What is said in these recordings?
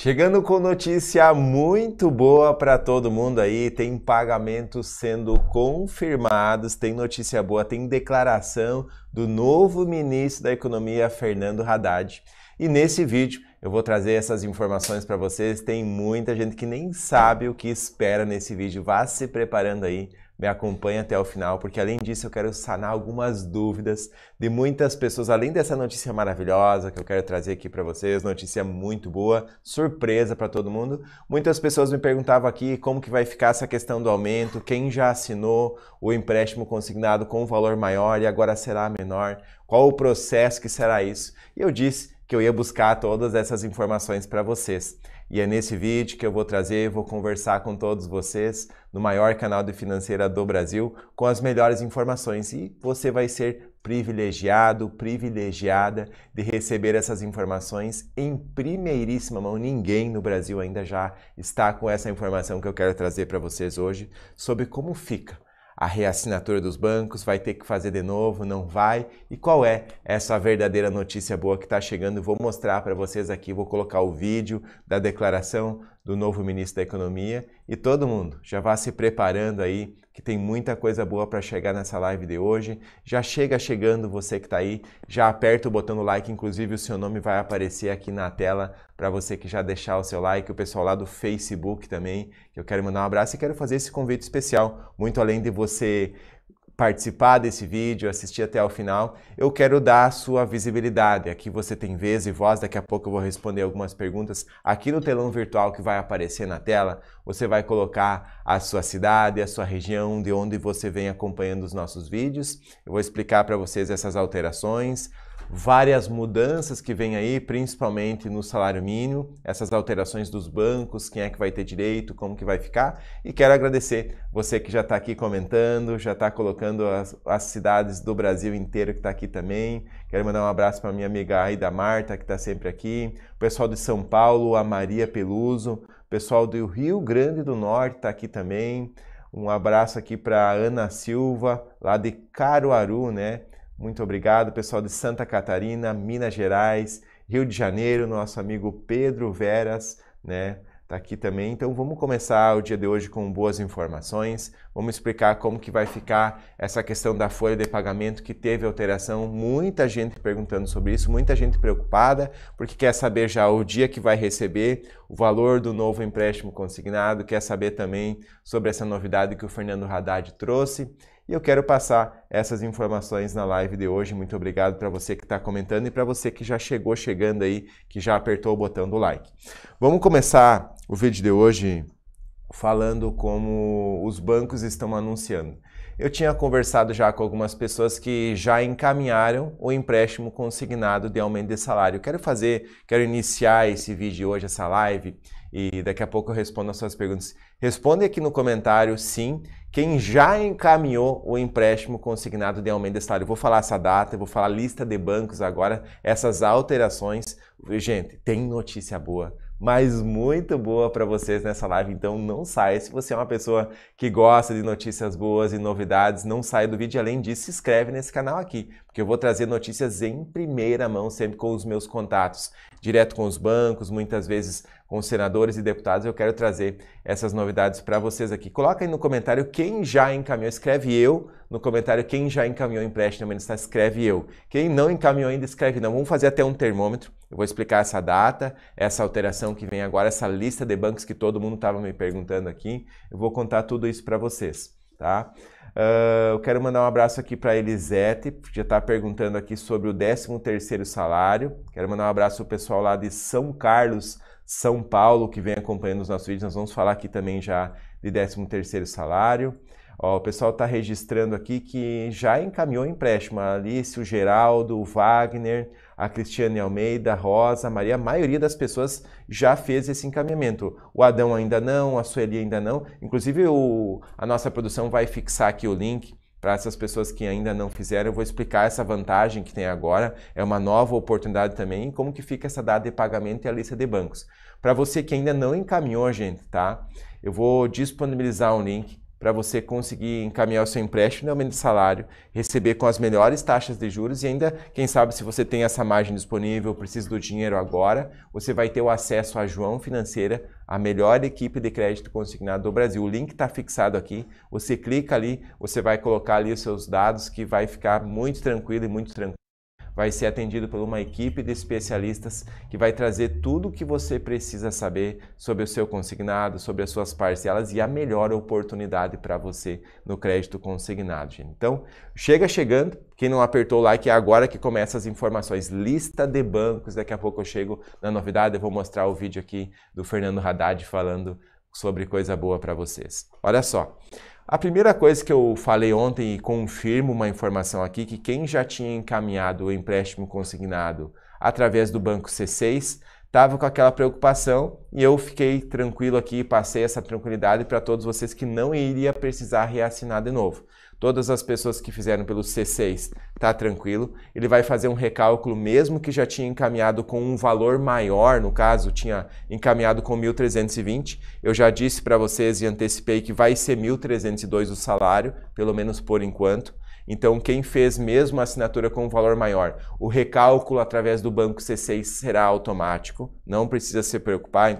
Chegando com notícia muito boa para todo mundo aí, tem pagamentos sendo confirmados, tem notícia boa, tem declaração do novo ministro da Economia, Fernando Haddad. E nesse vídeo eu vou trazer essas informações para vocês. Tem muita gente que nem sabe o que espera nesse vídeo, vá se preparando aí me acompanhe até o final, porque além disso eu quero sanar algumas dúvidas de muitas pessoas, além dessa notícia maravilhosa que eu quero trazer aqui para vocês, notícia muito boa, surpresa para todo mundo. Muitas pessoas me perguntavam aqui como que vai ficar essa questão do aumento, quem já assinou o empréstimo consignado com um valor maior e agora será menor, qual o processo que será isso? E eu disse que eu ia buscar todas essas informações para vocês. E é nesse vídeo que eu vou trazer vou conversar com todos vocês no maior canal de financeira do Brasil com as melhores informações e você vai ser privilegiado, privilegiada de receber essas informações em primeiríssima mão. Ninguém no Brasil ainda já está com essa informação que eu quero trazer para vocês hoje sobre como fica a reassinatura dos bancos, vai ter que fazer de novo, não vai? E qual é essa verdadeira notícia boa que está chegando? Vou mostrar para vocês aqui, vou colocar o vídeo da declaração do novo ministro da Economia e todo mundo já vá se preparando aí, que tem muita coisa boa para chegar nessa live de hoje. Já chega chegando você que está aí, já aperta o botão do like, inclusive o seu nome vai aparecer aqui na tela para você que já deixar o seu like, o pessoal lá do Facebook também. Eu quero mandar um abraço e quero fazer esse convite especial, muito além de você participar desse vídeo, assistir até o final, eu quero dar a sua visibilidade. Aqui você tem vez e voz, daqui a pouco eu vou responder algumas perguntas. Aqui no telão virtual que vai aparecer na tela, você vai colocar a sua cidade, a sua região, de onde você vem acompanhando os nossos vídeos. Eu vou explicar para vocês essas alterações, várias mudanças que vêm aí, principalmente no salário mínimo, essas alterações dos bancos, quem é que vai ter direito, como que vai ficar. E quero agradecer você que já está aqui comentando, já está colocando as, as, cidades do Brasil inteiro que está aqui também. Quero mandar um abraço para minha amiga Aida Marta, que está sempre aqui. O pessoal de São Paulo, a Maria Peluso. O pessoal do Rio Grande do Norte está aqui também. Um abraço aqui para Ana Silva, lá de Caruaru, né? Muito obrigado, pessoal de Santa Catarina, Minas Gerais, Rio de Janeiro, nosso amigo Pedro Veras, né? Tá aqui também. Então vamos começar o dia de hoje com boas informações. Vamos explicar como que vai ficar essa questão da folha de pagamento que teve alteração. Muita gente perguntando sobre isso, muita gente preocupada, porque quer saber já o dia que vai receber, o valor do novo empréstimo consignado, quer saber também sobre essa novidade que o Fernando Haddad trouxe. E eu quero passar essas informações na live de hoje. Muito obrigado para você que está comentando e para você que já chegou chegando aí, que já apertou o botão do like. Vamos começar o vídeo de hoje falando como os bancos estão anunciando. Eu tinha conversado já com algumas pessoas que já encaminharam o empréstimo consignado de aumento de salário. Quero fazer, quero iniciar esse vídeo hoje, essa live, e daqui a pouco eu respondo as suas perguntas. Responde aqui no comentário sim quem já encaminhou o empréstimo consignado de aumento estádio. Eu vou falar essa data, eu vou falar a lista de bancos agora, essas alterações. Gente, tem notícia boa mas muito boa para vocês nessa live. Então não saia. Se você é uma pessoa que gosta de notícias boas e novidades, não saia do vídeo. Além disso, se inscreve nesse canal aqui, porque eu vou trazer notícias em primeira mão sempre com os meus contatos direto com os bancos, muitas vezes com senadores e deputados. Eu quero trazer essas novidades para vocês aqui. Coloca aí no comentário quem já encaminhou, escreve eu no comentário quem já encaminhou empréstimo está escreve eu. Quem não encaminhou ainda escreve não. Vamos fazer até um termômetro. Eu vou explicar essa data, essa alteração que vem agora, essa lista de bancos que todo mundo estava me perguntando aqui. Eu vou contar tudo isso para vocês, tá? Ah, eu quero mandar um abraço aqui para Elisete, que já está perguntando aqui sobre o 13º salário. Quero mandar um abraço para o pessoal lá de São Carlos, São Paulo, que vem acompanhando os nossos vídeos. Nós vamos falar aqui também já de 13º salário. Ó, o pessoal está registrando aqui que já encaminhou empréstimo. A Alice, o Geraldo, o Wagner, a Cristiane Almeida, a Rosa, a Maria, a maioria das pessoas já fez esse encaminhamento. O Adão ainda não, a Sueli ainda não. Inclusive, o, a nossa produção vai fixar aqui o link para essas pessoas que ainda não fizeram. Eu vou explicar essa vantagem que tem agora. É uma nova oportunidade também. Como que fica essa data de pagamento e a lista de bancos. Para você que ainda não encaminhou, gente, tá? Eu vou disponibilizar um link para você conseguir encaminhar o seu empréstimo no aumento é de salário, receber com as melhores taxas de juros e ainda, quem sabe, se você tem essa margem disponível, precisa do dinheiro agora, você vai ter o acesso a João Financeira, a melhor equipe de crédito consignado do Brasil. O link está fixado aqui, você clica ali, você vai colocar ali os seus dados que vai ficar muito tranquilo e muito tranquilo vai ser atendido por uma equipe de especialistas que vai trazer tudo o que você precisa saber sobre o seu consignado, sobre as suas parcelas e a melhor oportunidade para você no crédito consignado. Gente. Então, chega chegando. Quem não apertou o like é agora que começa as informações. Lista de bancos. Daqui a pouco eu chego na novidade. Eu vou mostrar o vídeo aqui do Fernando Haddad falando sobre coisa boa para vocês. Olha só. A primeira coisa que eu falei ontem e confirmo uma informação aqui que quem já tinha encaminhado o empréstimo consignado através do banco C6 estava com aquela preocupação e eu fiquei tranquilo aqui, passei essa tranquilidade para todos vocês que não iria precisar reassinar de novo todas as pessoas que fizeram pelo C6, tá tranquilo. Ele vai fazer um recálculo, mesmo que já tinha encaminhado com um valor maior, no caso, tinha encaminhado com 1.320. Eu já disse para vocês e antecipei que vai ser 1.302 o salário, pelo menos por enquanto. Então, quem fez mesmo a assinatura com um valor maior, o recálculo através do banco C6 será automático, não precisa se preocupar.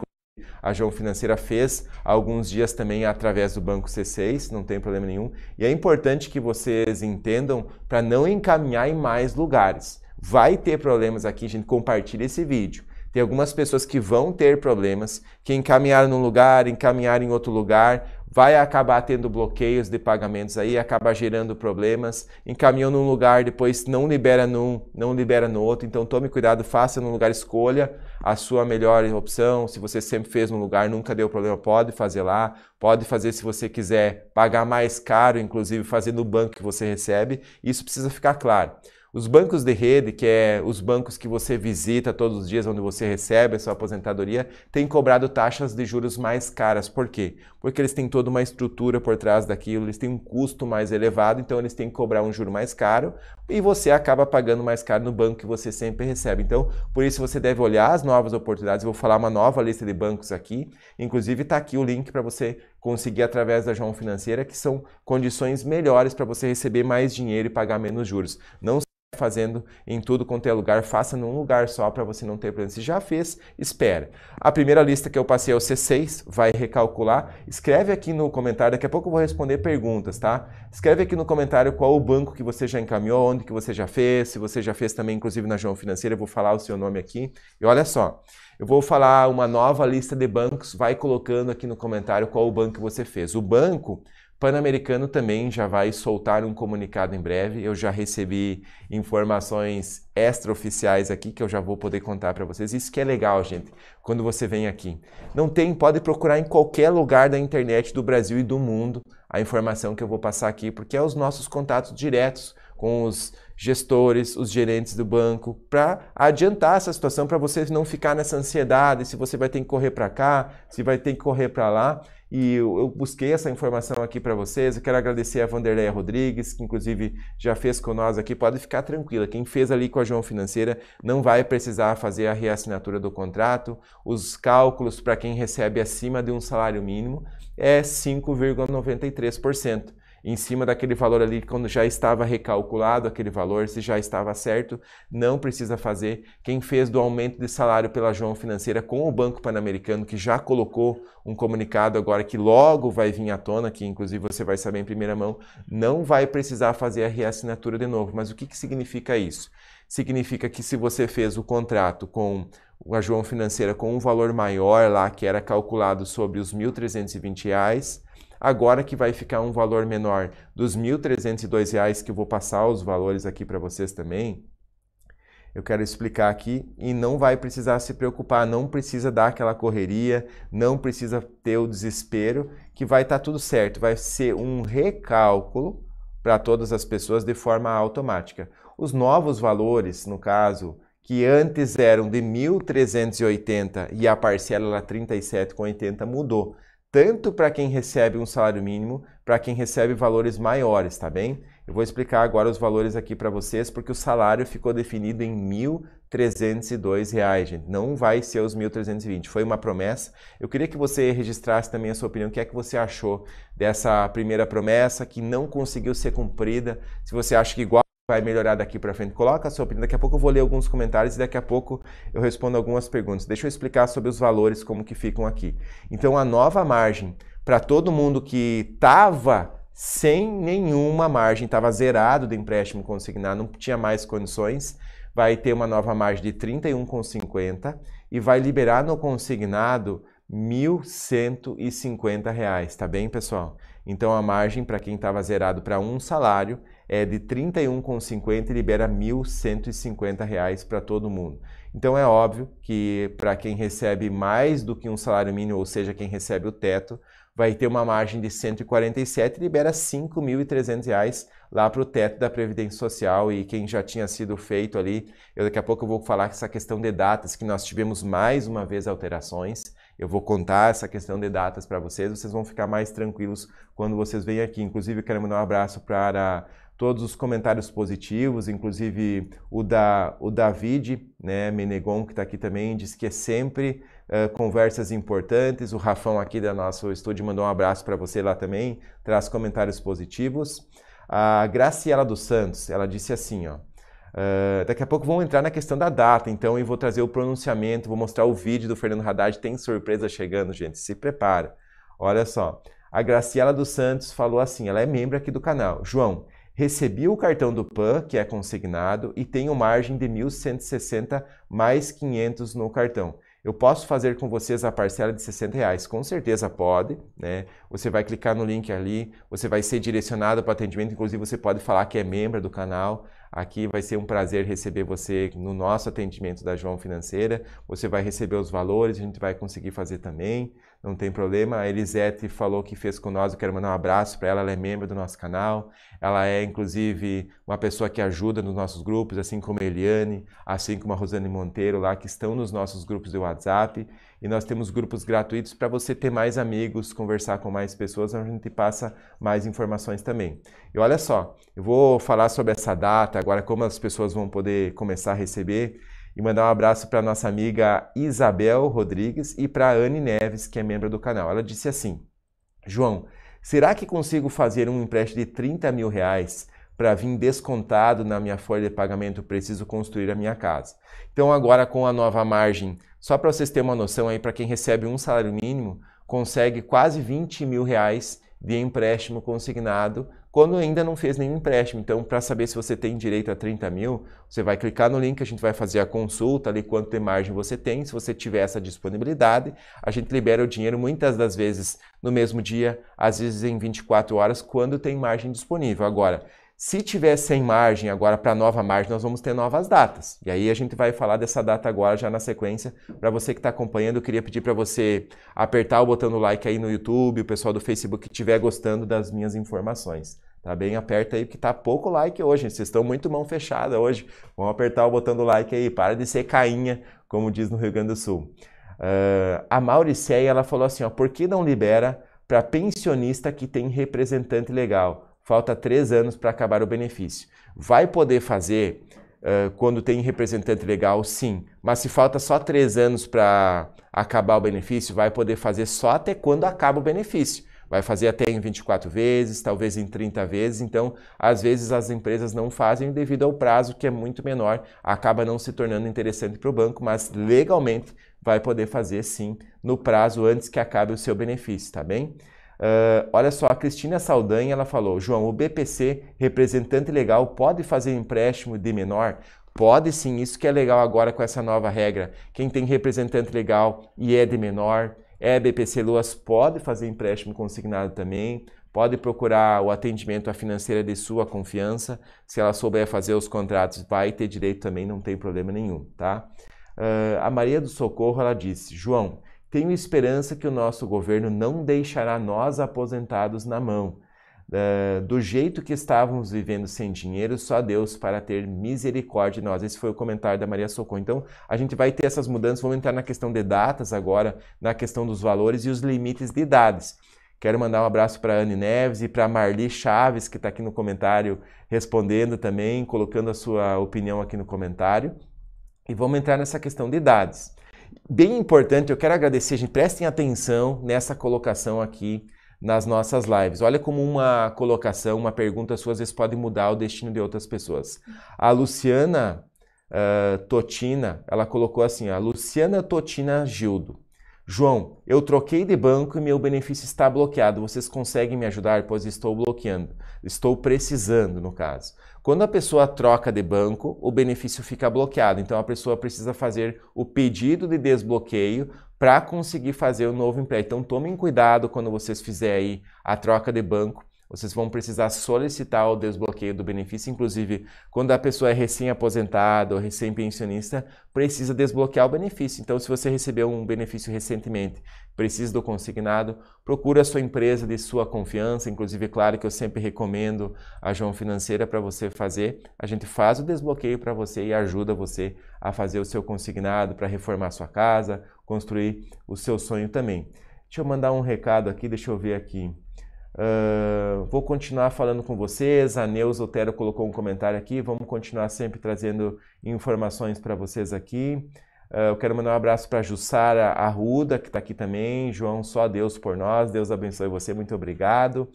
A João Financeira fez há alguns dias também através do Banco C6, não tem problema nenhum. E é importante que vocês entendam para não encaminhar em mais lugares. Vai ter problemas aqui, gente, compartilha esse vídeo. Tem algumas pessoas que vão ter problemas, que encaminharam num lugar, encaminharam em outro lugar, vai acabar tendo bloqueios de pagamentos aí, acaba gerando problemas, encaminhou num lugar, depois não libera num, não libera no outro, então tome cuidado, faça no lugar, escolha a sua melhor opção, se você sempre fez num lugar, nunca deu problema, pode fazer lá, pode fazer se você quiser pagar mais caro, inclusive fazer no banco que você recebe, isso precisa ficar claro. Os bancos de rede, que é os bancos que você visita todos os dias, onde você recebe a sua aposentadoria, têm cobrado taxas de juros mais caras. Por quê? Porque eles têm toda uma estrutura por trás daquilo, eles têm um custo mais elevado, então eles têm que cobrar um juro mais caro e você acaba pagando mais caro no banco que você sempre recebe. Então, por isso você deve olhar as novas oportunidades. Eu vou falar uma nova lista de bancos aqui. Inclusive, está aqui o link para você conseguir através da João Financeira, que são condições melhores para você receber mais dinheiro e pagar menos juros. Não fazendo em tudo quanto é lugar, faça num lugar só para você não ter problema. Se já fez, espera. A primeira lista que eu passei é o C6, vai recalcular. Escreve aqui no comentário, daqui a pouco eu vou responder perguntas, tá? Escreve aqui no comentário qual o banco que você já encaminhou, onde que você já fez, se você já fez também, inclusive na João Financeira, eu vou falar o seu nome aqui. E olha só, eu vou falar uma nova lista de bancos, vai colocando aqui no comentário qual o banco que você fez. O banco Pan-Americano também já vai soltar um comunicado em breve. Eu já recebi informações extraoficiais aqui que eu já vou poder contar para vocês. Isso que é legal, gente, quando você vem aqui. Não tem, pode procurar em qualquer lugar da internet do Brasil e do mundo a informação que eu vou passar aqui, porque é os nossos contatos diretos com os gestores, os gerentes do banco, para adiantar essa situação, para você não ficar nessa ansiedade, se você vai ter que correr para cá, se vai ter que correr para lá. E eu, eu, busquei essa informação aqui para vocês. Eu quero agradecer a Vanderleia Rodrigues, que inclusive já fez com nós aqui. Pode ficar tranquila, quem fez ali com a João Financeira não vai precisar fazer a reassinatura do contrato. Os cálculos para quem recebe acima de um salário mínimo é 5,93% em cima daquele valor ali, quando já estava recalculado aquele valor, se já estava certo, não precisa fazer. Quem fez do aumento de salário pela João Financeira com o Banco Pan-Americano, que já colocou um comunicado agora que logo vai vir à tona, que inclusive você vai saber em primeira mão, não vai precisar fazer a reassinatura de novo. Mas o que, que significa isso? Significa que se você fez o contrato com a João Financeira com um valor maior lá, que era calculado sobre os R$ 1.320, agora que vai ficar um valor menor dos R$ 1.302, que eu vou passar os valores aqui para vocês também, eu quero explicar aqui e não vai precisar se preocupar, não precisa dar aquela correria, não precisa ter o desespero, que vai estar tá tudo certo, vai ser um recálculo para todas as pessoas de forma automática. Os novos valores, no caso, que antes eram de 1.380 e a parcela era 37,80 mudou tanto para quem recebe um salário mínimo, para quem recebe valores maiores, tá bem? Eu vou explicar agora os valores aqui para vocês, porque o salário ficou definido em R$ 1.302, gente. Não vai ser os 1.320, foi uma promessa. Eu queria que você registrasse também a sua opinião, o que é que você achou dessa primeira promessa que não conseguiu ser cumprida, se você acha que igual vai melhorar daqui para frente. Coloca a sua opinião. Daqui a pouco eu vou ler alguns comentários e daqui a pouco eu respondo algumas perguntas. Deixa eu explicar sobre os valores como que ficam aqui. Então a nova margem para todo mundo que estava sem nenhuma margem, estava zerado do empréstimo consignado, não tinha mais condições, vai ter uma nova margem de 31,50 e vai liberar no consignado R$ 1.150, tá bem, pessoal? Então a margem para quem estava zerado para um salário é de R$ 31,50 e libera R$ 1.150 para todo mundo. Então é óbvio que para quem recebe mais do que um salário mínimo, ou seja, quem recebe o teto, vai ter uma margem de 147 e libera R$ 5.300 lá para o teto da Previdência Social e quem já tinha sido feito ali, eu daqui a pouco eu vou falar essa questão de datas, que nós tivemos mais uma vez alterações, eu vou contar essa questão de datas para vocês, vocês vão ficar mais tranquilos quando vocês vêm aqui. Inclusive, quero mandar um abraço para todos os comentários positivos, inclusive o da o David, né, Menegon, que está aqui também, diz que é sempre uh, conversas importantes. O Rafão aqui da nosso estúdio mandou um abraço para você lá também, traz comentários positivos. A Graciela dos Santos, ela disse assim, ó, uh, daqui a pouco vamos entrar na questão da data, então eu vou trazer o pronunciamento, vou mostrar o vídeo do Fernando Haddad, tem surpresa chegando, gente, se prepara. Olha só, a Graciela dos Santos falou assim, ela é membro aqui do canal. João, recebi o cartão do PAN, que é consignado, e tenho margem de 1.160 mais 500 no cartão. Eu posso fazer com vocês a parcela de 60 reais? Com certeza pode, né? Você vai clicar no link ali, você vai ser direcionado para atendimento, inclusive você pode falar que é membro do canal. Aqui vai ser um prazer receber você no nosso atendimento da João Financeira. Você vai receber os valores, a gente vai conseguir fazer também não tem problema. A Elisete falou que fez com nós, eu quero mandar um abraço para ela, ela é membro do nosso canal. Ela é, inclusive, uma pessoa que ajuda nos nossos grupos, assim como a Eliane, assim como a Rosane Monteiro lá, que estão nos nossos grupos de WhatsApp. E nós temos grupos gratuitos para você ter mais amigos, conversar com mais pessoas, onde a gente passa mais informações também. E olha só, eu vou falar sobre essa data agora, como as pessoas vão poder começar a receber e mandar um abraço para nossa amiga Isabel Rodrigues e para Anne Neves, que é membro do canal. Ela disse assim: João, será que consigo fazer um empréstimo de 30 mil reais para vir descontado na minha folha de pagamento? Preciso construir a minha casa. Então, agora com a nova margem, só para vocês terem uma noção aí, para quem recebe um salário mínimo, consegue quase 20 mil reais de empréstimo consignado quando ainda não fez nenhum empréstimo. Então, para saber se você tem direito a 30 mil, você vai clicar no link, a gente vai fazer a consulta ali, quanto de margem você tem. Se você tiver essa disponibilidade, a gente libera o dinheiro muitas das vezes no mesmo dia, às vezes em 24 horas, quando tem margem disponível. Agora, se tiver sem margem agora para nova margem, nós vamos ter novas datas. E aí a gente vai falar dessa data agora já na sequência. Para você que está acompanhando, eu queria pedir para você apertar o botão do like aí no YouTube, o pessoal do Facebook que estiver gostando das minhas informações. Tá bem? Aperta aí, porque tá pouco like hoje. Vocês estão muito mão fechada hoje. Vão apertar o botão do like aí. Para de ser cainha, como diz no Rio Grande do Sul. Uh, a Mauricéia, ela falou assim, ó, por que não libera para pensionista que tem representante legal? falta três anos para acabar o benefício. Vai poder fazer uh, quando tem representante legal, sim, mas se falta só três anos para acabar o benefício, vai poder fazer só até quando acaba o benefício. Vai fazer até em 24 vezes, talvez em 30 vezes. Então, às vezes as empresas não fazem devido ao prazo que é muito menor, acaba não se tornando interessante para o banco, mas legalmente vai poder fazer sim no prazo antes que acabe o seu benefício, tá bem? Uh, olha só, a Cristina Saldanha ela falou: João, o BPC, representante legal, pode fazer empréstimo de menor? Pode sim, isso que é legal agora com essa nova regra. Quem tem representante legal e é de menor, é BPC Luas, pode fazer empréstimo consignado também. Pode procurar o atendimento à financeira de sua confiança. Se ela souber fazer os contratos, vai ter direito também, não tem problema nenhum, tá? Uh, a Maria do Socorro ela disse: João, tenho esperança que o nosso governo não deixará nós aposentados na mão. Uh, do jeito que estávamos vivendo sem dinheiro, só Deus para ter misericórdia de nós. Esse foi o comentário da Maria Socorro. Então, a gente vai ter essas mudanças, vamos entrar na questão de datas agora, na questão dos valores e os limites de idades. Quero mandar um abraço para a Anne Neves e para Marli Chaves, que está aqui no comentário respondendo também, colocando a sua opinião aqui no comentário. E vamos entrar nessa questão de idades. Bem importante, eu quero agradecer, gente, prestem atenção nessa colocação aqui nas nossas lives. Olha como uma colocação, uma pergunta sua, às vezes pode mudar o destino de outras pessoas. A Luciana uh, Totina, ela colocou assim, a Luciana Totina Gildo. João, eu troquei de banco e meu benefício está bloqueado. Vocês conseguem me ajudar? Pois estou bloqueando. Estou precisando, no caso. Quando a pessoa troca de banco, o benefício fica bloqueado. Então a pessoa precisa fazer o pedido de desbloqueio para conseguir fazer o novo empréstimo. Então tomem cuidado quando vocês fizerem a troca de banco, vocês vão precisar solicitar o desbloqueio do benefício, inclusive quando a pessoa é recém-aposentada ou recém-pensionista, precisa desbloquear o benefício. Então, se você recebeu um benefício recentemente, precisa do consignado, procura a sua empresa de sua confiança, inclusive, é claro que eu sempre recomendo a João Financeira para você fazer. A gente faz o desbloqueio para você e ajuda você a fazer o seu consignado para reformar sua casa, construir o seu sonho também. Deixa eu mandar um recado aqui, deixa eu ver aqui. Uh, vou continuar falando com vocês. A Neus Otero colocou um comentário aqui. Vamos continuar sempre trazendo informações para vocês aqui. Uh, eu quero mandar um abraço para Jussara Arruda, que está aqui também. João, só Deus por nós. Deus abençoe você. Muito obrigado.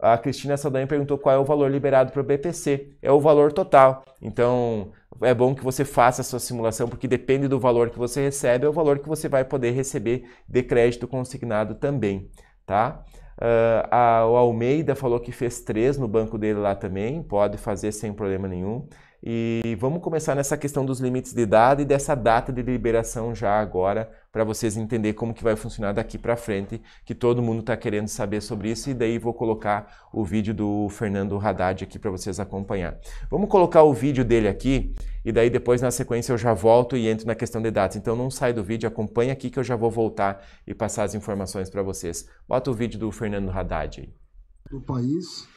A Cristina Saldanha perguntou qual é o valor liberado para o BPC. É o valor total. Então, é bom que você faça a sua simulação, porque depende do valor que você recebe, é o valor que você vai poder receber de crédito consignado também, tá? Uh, a, o Almeida falou que fez três no banco dele lá também, pode fazer sem problema nenhum. E vamos começar nessa questão dos limites de idade e dessa data de liberação já agora, para vocês entenderem como que vai funcionar daqui para frente, que todo mundo está querendo saber sobre isso, e daí vou colocar o vídeo do Fernando Haddad aqui para vocês acompanhar. Vamos colocar o vídeo dele aqui, e daí depois na sequência eu já volto e entro na questão de dados. Então não sai do vídeo, acompanha aqui que eu já vou voltar e passar as informações para vocês. Bota o vídeo do Fernando Haddad aí. Do país,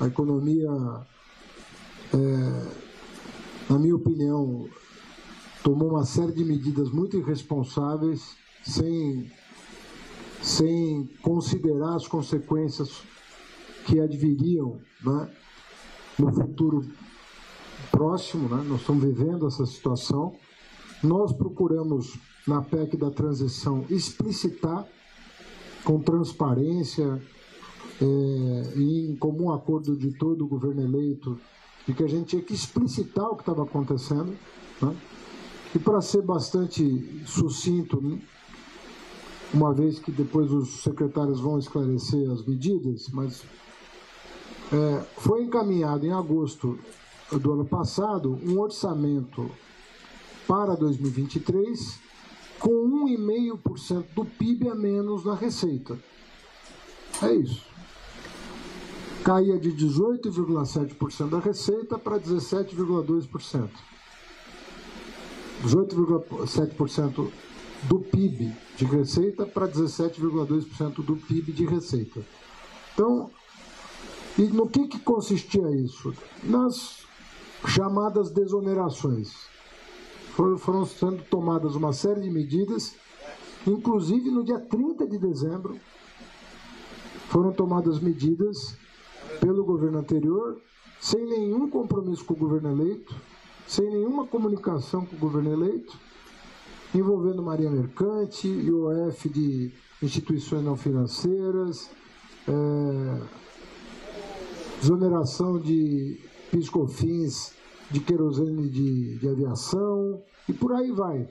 a economia... É na minha opinião, tomou uma série de medidas muito irresponsáveis, sem, sem considerar as consequências que adviriam né, no futuro próximo. Né, nós estamos vivendo essa situação. Nós procuramos, na PEC da transição, explicitar com transparência é, e em comum acordo de todo o governo eleito de que a gente tinha que explicitar o que estava acontecendo. Né? E para ser bastante sucinto, né? uma vez que depois os secretários vão esclarecer as medidas, mas é, foi encaminhado em agosto do ano passado um orçamento para 2023 com 1,5% do PIB a menos na receita. É isso caía de 18,7% da receita para 17,2%. 18,7% do PIB de receita para 17,2% do PIB de receita. Então, e no que, que consistia isso? Nas chamadas desonerações. Foram, foram sendo tomadas uma série de medidas, inclusive no dia 30 de dezembro, foram tomadas medidas pelo governo anterior, sem nenhum compromisso com o governo eleito, sem nenhuma comunicação com o governo eleito, envolvendo Maria Mercante, IOF de instituições não financeiras, é, exoneração de piscofins de querosene de, de aviação e por aí vai.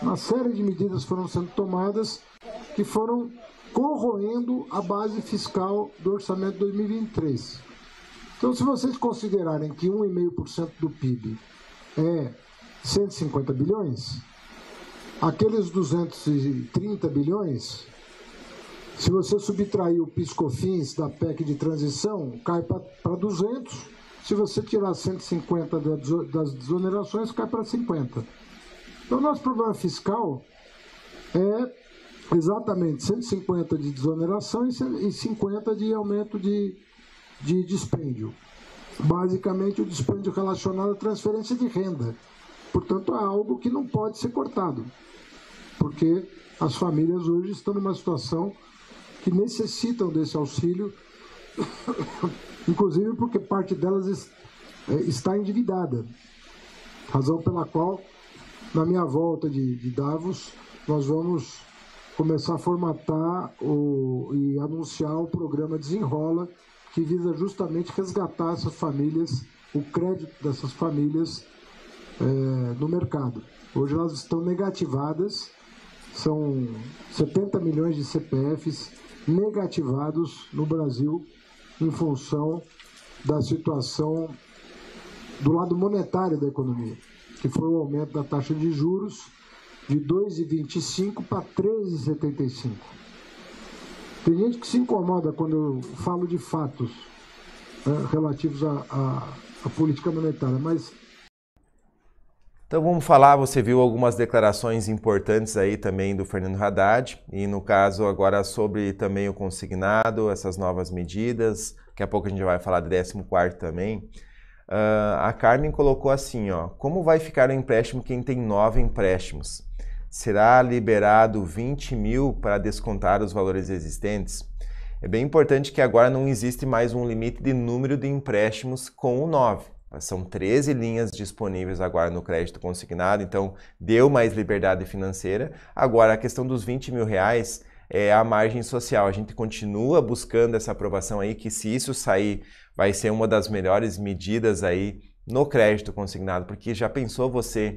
Uma série de medidas foram sendo tomadas que foram corroendo a base fiscal do orçamento 2023. Então, se vocês considerarem que 1,5% do PIB é 150 bilhões, aqueles 230 bilhões, se você subtrair o PiscoFins da PEC de transição, cai para 200. Se você tirar 150 das desonerações, cai para 50. Então, nosso problema fiscal é Exatamente, 150 de desoneração e 50 de aumento de, de dispêndio. Basicamente, o dispêndio relacionado à transferência de renda. Portanto, é algo que não pode ser cortado, porque as famílias hoje estão numa situação que necessitam desse auxílio, inclusive porque parte delas é, está endividada. Razão pela qual, na minha volta de, de Davos, nós vamos começar a formatar o, e anunciar o programa Desenrola, que visa justamente resgatar essas famílias, o crédito dessas famílias é, no mercado. Hoje elas estão negativadas, são 70 milhões de CPFs negativados no Brasil em função da situação do lado monetário da economia, que foi o aumento da taxa de juros de 2,25 para 13,75. Tem gente que se incomoda quando eu falo de fatos né, relativos à política monetária, mas então vamos falar, você viu algumas declarações importantes aí também do Fernando Haddad, e no caso agora sobre também o consignado, essas novas medidas, daqui a pouco a gente vai falar do 14 também. Uh, a Carmen colocou assim, ó, como vai ficar o empréstimo quem tem nove empréstimos? será liberado 20 mil para descontar os valores existentes. É bem importante que agora não existe mais um limite de número de empréstimos com o 9. São 13 linhas disponíveis agora no crédito consignado, então deu mais liberdade financeira. Agora, a questão dos 20 mil reais é a margem social. A gente continua buscando essa aprovação aí, que se isso sair, vai ser uma das melhores medidas aí no crédito consignado, porque já pensou você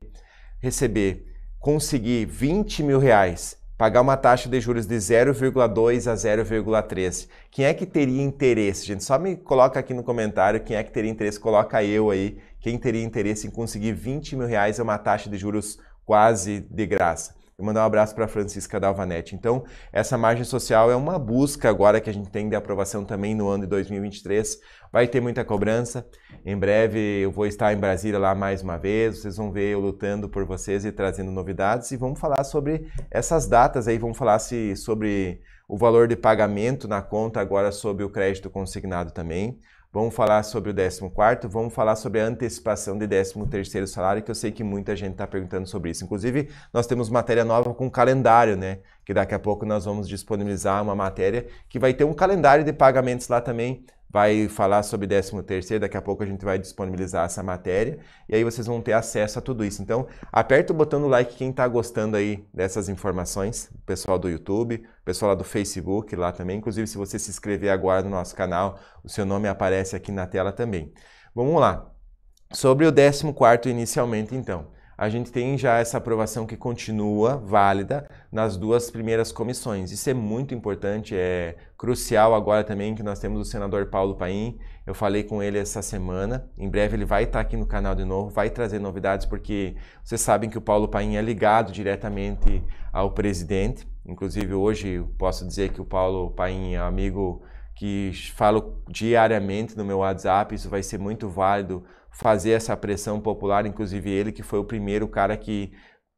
receber conseguir 20 mil reais, pagar uma taxa de juros de 0,2 a 0,3, quem é que teria interesse? Gente, só me coloca aqui no comentário quem é que teria interesse, coloca eu aí, quem teria interesse em conseguir 20 mil reais é uma taxa de juros quase de graça e mandar um abraço para Francisca Dalvanete. Então, essa margem social é uma busca agora que a gente tem de aprovação também no ano de 2023. Vai ter muita cobrança. Em breve eu vou estar em Brasília lá mais uma vez. Vocês vão ver eu lutando por vocês e trazendo novidades. E vamos falar sobre essas datas aí. Vamos falar se, sobre o valor de pagamento na conta agora sobre o crédito consignado também. Vamos falar sobre o 14 vamos falar sobre a antecipação de 13 salário, que eu sei que muita gente está perguntando sobre isso. Inclusive, nós temos matéria nova com calendário, né? Que daqui a pouco nós vamos disponibilizar uma matéria que vai ter um calendário de pagamentos lá também vai falar sobre 13 terceiro, daqui a pouco a gente vai disponibilizar essa matéria e aí vocês vão ter acesso a tudo isso. Então, aperta o botão do like quem está gostando aí dessas informações, o pessoal do YouTube, o pessoal lá do Facebook lá também, inclusive se você se inscrever agora no nosso canal, o seu nome aparece aqui na tela também. Vamos lá. Sobre o 14 quarto inicialmente então a gente tem já essa aprovação que continua válida nas duas primeiras comissões. Isso é muito importante, é crucial agora também que nós temos o senador Paulo Paim. Eu falei com ele essa semana. Em breve ele vai estar aqui no canal de novo, vai trazer novidades, porque vocês sabem que o Paulo Paim é ligado diretamente ao presidente. Inclusive, hoje posso dizer que o Paulo Paim é amigo que falo diariamente no meu WhatsApp. Isso vai ser muito válido fazer essa pressão popular, inclusive ele que foi o primeiro cara que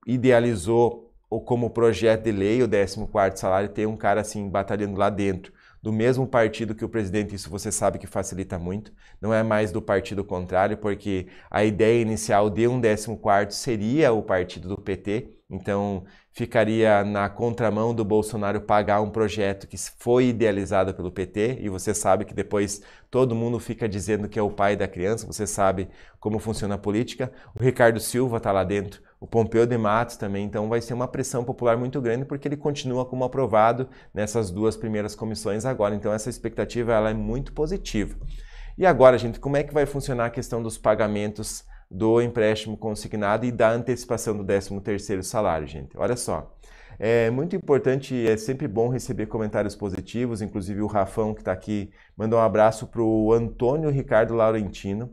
idealizou ou como projeto de lei o 14º salário ter um cara assim batalhando lá dentro do mesmo partido que o presidente, isso você sabe que facilita muito, não é mais do partido contrário, porque a ideia inicial de um 14 seria o partido do PT, então ficaria na contramão do Bolsonaro pagar um projeto que foi idealizado pelo PT, e você sabe que depois todo mundo fica dizendo que é o pai da criança, você sabe como funciona a política. O Ricardo Silva está lá dentro, o Pompeu de Matos também, então vai ser uma pressão popular muito grande porque ele continua como aprovado nessas duas primeiras comissões agora. Então essa expectativa ela é muito positiva. E agora, gente, como é que vai funcionar a questão dos pagamentos do empréstimo consignado e da antecipação do 13º salário, gente? Olha só. É muito importante, é sempre bom receber comentários positivos, inclusive o Rafão que está aqui, mandou um abraço para o Antônio Ricardo Laurentino,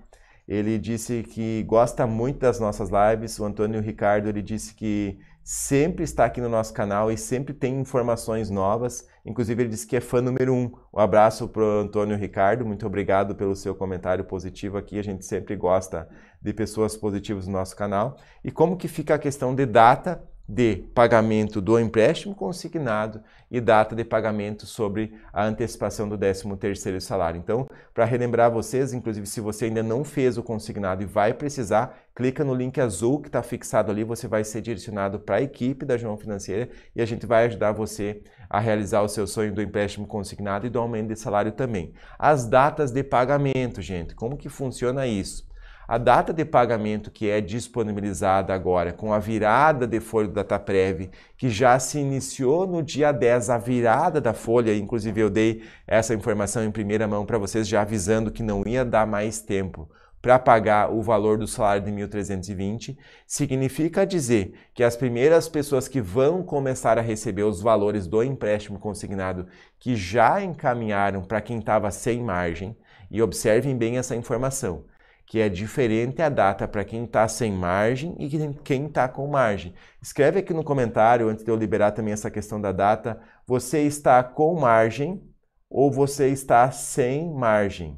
ele disse que gosta muito das nossas lives. O Antônio Ricardo ele disse que sempre está aqui no nosso canal e sempre tem informações novas. Inclusive, ele disse que é fã número um. Um abraço para o Antônio Ricardo, muito obrigado pelo seu comentário positivo aqui. A gente sempre gosta de pessoas positivas no nosso canal. E como que fica a questão de data de pagamento do empréstimo consignado e data de pagamento sobre a antecipação do 13º salário. Então, para relembrar vocês, inclusive se você ainda não fez o consignado e vai precisar, clica no link azul que está fixado ali, você vai ser direcionado para a equipe da João Financeira e a gente vai ajudar você a realizar o seu sonho do empréstimo consignado e do aumento de salário também. As datas de pagamento, gente, como que funciona isso? A data de pagamento que é disponibilizada agora, com a virada de folha do DataPrev, que já se iniciou no dia 10, a virada da folha, inclusive eu dei essa informação em primeira mão para vocês, já avisando que não ia dar mais tempo para pagar o valor do salário de 1.320, significa dizer que as primeiras pessoas que vão começar a receber os valores do empréstimo consignado que já encaminharam para quem estava sem margem, e observem bem essa informação, que é diferente a data para quem está sem margem e quem está com margem. Escreve aqui no comentário, antes de eu liberar também essa questão da data, você está com margem ou você está sem margem?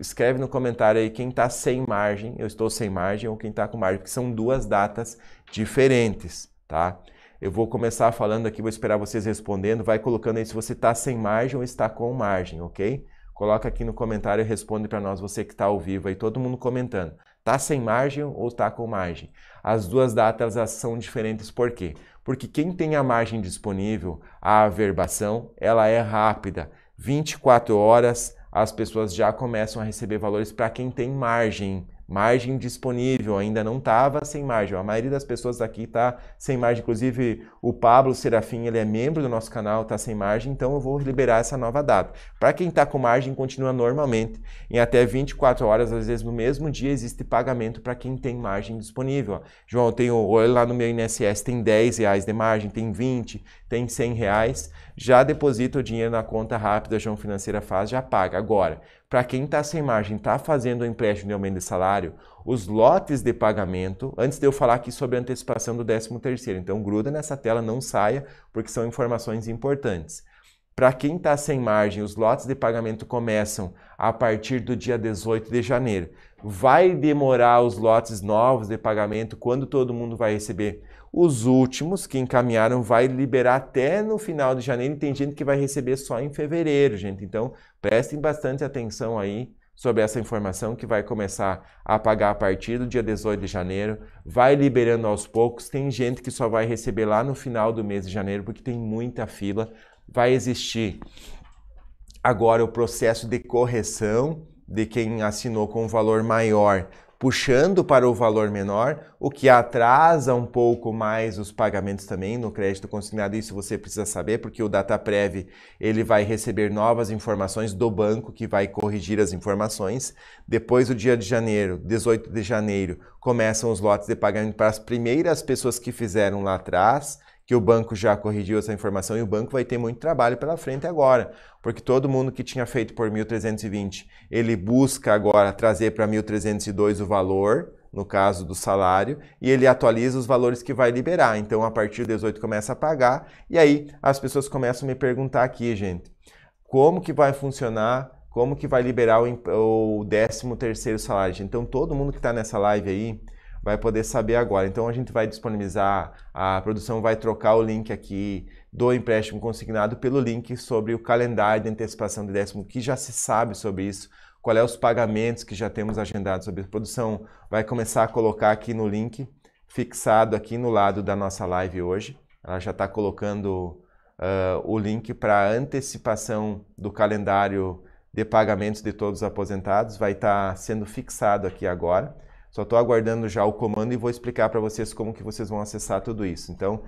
Escreve no comentário aí quem está sem margem, eu estou sem margem, ou quem está com margem, porque são duas datas diferentes, tá? Eu vou começar falando aqui, vou esperar vocês respondendo. Vai colocando aí se você está sem margem ou está com margem, ok? Coloca aqui no comentário e responde para nós, você que está ao vivo aí, todo mundo comentando. Tá sem margem ou tá com margem? As duas datas são diferentes por quê? Porque quem tem a margem disponível, a averbação, ela é rápida. 24 horas as pessoas já começam a receber valores para quem tem margem Margem disponível ainda não estava sem margem. A maioria das pessoas aqui está sem margem. Inclusive, o Pablo Serafim, ele é membro do nosso canal, está sem margem, então eu vou liberar essa nova data. Para quem está com margem, continua normalmente. Em até 24 horas, às vezes no mesmo dia, existe pagamento para quem tem margem disponível. João, eu tenho, olha lá no meu INSS, tem 10 reais de margem, tem 20, tem 100 reais. Já deposita o dinheiro na conta rápida, João Financeira faz, já paga. Agora, para quem está sem margem, está fazendo o empréstimo de aumento de salário, os lotes de pagamento, antes de eu falar aqui sobre a antecipação do 13 terceiro, então gruda nessa tela, não saia, porque são informações importantes. Para quem está sem margem, os lotes de pagamento começam a partir do dia 18 de janeiro. Vai demorar os lotes novos de pagamento quando todo mundo vai receber. Os últimos que encaminharam vai liberar até no final de janeiro e tem gente que vai receber só em fevereiro, gente. Então, prestem bastante atenção aí sobre essa informação que vai começar a pagar a partir do dia 18 de janeiro, vai liberando aos poucos. Tem gente que só vai receber lá no final do mês de janeiro porque tem muita fila vai existir agora o processo de correção de quem assinou com um valor maior, puxando para o valor menor, o que atrasa um pouco mais os pagamentos também no crédito consignado. Isso você precisa saber, porque o DataPrev ele vai receber novas informações do banco que vai corrigir as informações. Depois do dia de janeiro, 18 de janeiro, começam os lotes de pagamento para as primeiras pessoas que fizeram lá atrás que o banco já corrigiu essa informação e o banco vai ter muito trabalho pela frente agora, porque todo mundo que tinha feito por 1.320, ele busca agora trazer para 1.302 o valor, no caso do salário, e ele atualiza os valores que vai liberar. Então, a partir do 18 começa a pagar, e aí as pessoas começam a me perguntar aqui, gente, como que vai funcionar, como que vai liberar o, 13 terceiro salário? Então, todo mundo que está nessa live aí, vai poder saber agora. Então a gente vai disponibilizar, a produção vai trocar o link aqui do empréstimo consignado pelo link sobre o calendário de antecipação de décimo, que já se sabe sobre isso, qual é os pagamentos que já temos agendados sobre a produção. Vai começar a colocar aqui no link, fixado aqui no lado da nossa live hoje. Ela já está colocando uh, o link para antecipação do calendário de pagamentos de todos os aposentados. Vai estar tá sendo fixado aqui agora. Só estou aguardando já o comando e vou explicar para vocês como que vocês vão acessar tudo isso. Então,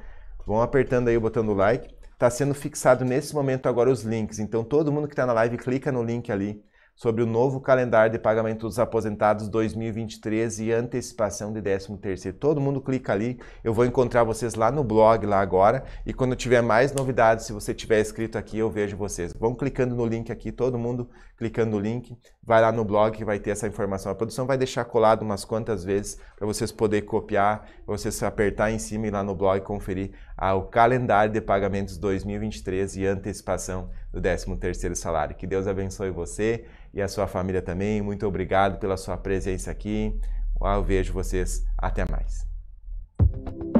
vão apertando aí o botão do like. Está sendo fixado nesse momento agora os links. Então, todo mundo que está na live clica no link ali sobre o novo calendário de pagamento dos aposentados 2023 e antecipação de 13º. Todo mundo clica ali, eu vou encontrar vocês lá no blog lá agora e quando tiver mais novidades, se você tiver escrito aqui, eu vejo vocês. Vão clicando no link aqui, todo mundo clicando no link, vai lá no blog que vai ter essa informação. A produção vai deixar colado umas quantas vezes para vocês poderem copiar, vocês apertar em cima e ir lá no blog conferir ah, o calendário de pagamentos 2023 e antecipação do 13º salário. Que Deus abençoe você e a sua família também. Muito obrigado pela sua presença aqui. Ah, eu vejo vocês. Até mais.